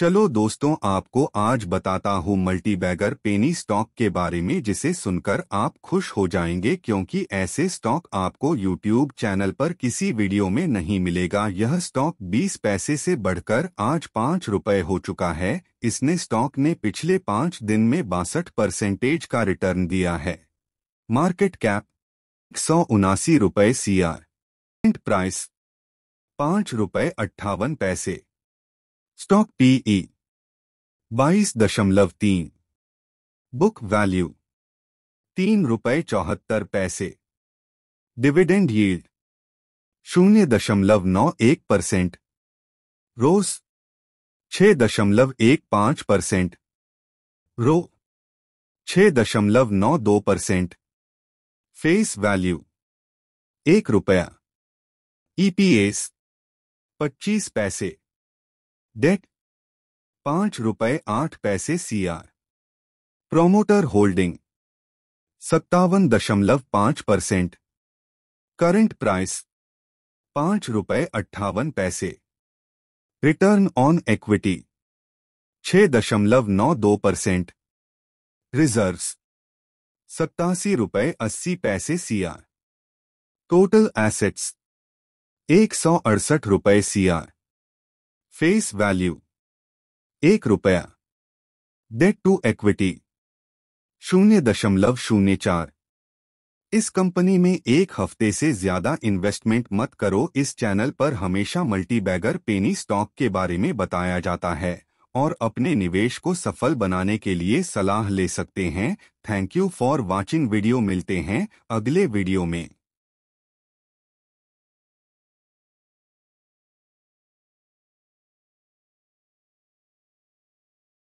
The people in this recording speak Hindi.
चलो दोस्तों आपको आज बताता हूँ मल्टीबैगर पेनी स्टॉक के बारे में जिसे सुनकर आप खुश हो जाएंगे क्योंकि ऐसे स्टॉक आपको यूट्यूब चैनल पर किसी वीडियो में नहीं मिलेगा यह स्टॉक 20 पैसे से बढ़कर आज पाँच रुपये हो चुका है इसने स्टॉक ने पिछले पाँच दिन में बासठ परसेंटेज का रिटर्न दिया है मार्केट कैप सौ उनासी रुपये सी आर प्राइस पाँच रुपए अट्ठावन पैसे स्टॉक पीई e. बाईस दशमलव तीन बुक वैल्यू तीन रुपये चौहत्तर पैसे डिविडेंड यील्ड शून्य दशमलव नौ एक परसेंट रोज छह दशमलव एक पांच परसेंट रो छ दशमलव नौ दो परसेंट फेस वैल्यू एक रुपया ईपीएस e पच्चीस पैसे डेट पांच रुपए आठ पैसे सीआर प्रोमोटर होल्डिंग सत्तावन दशमलव पांच परसेंट करंट प्राइस पांच रुपए अट्ठावन पैसे रिटर्न ऑन इक्विटी छह दशमलव नौ दो परसेंट रिजर्व सत्तासी रुपए अस्सी पैसे सीआर टोटल एसेट्स एक सौ अड़सठ रुपए सीआर फेस वैल्यू एक रुपया डेट टू इक्विटी शून्य दशमलव शून्य चार इस कंपनी में एक हफ्ते से ज्यादा इन्वेस्टमेंट मत करो इस चैनल पर हमेशा मल्टीबैगर पेनी स्टॉक के बारे में बताया जाता है और अपने निवेश को सफल बनाने के लिए सलाह ले सकते हैं thank you for watching video मिलते हैं अगले वीडियो में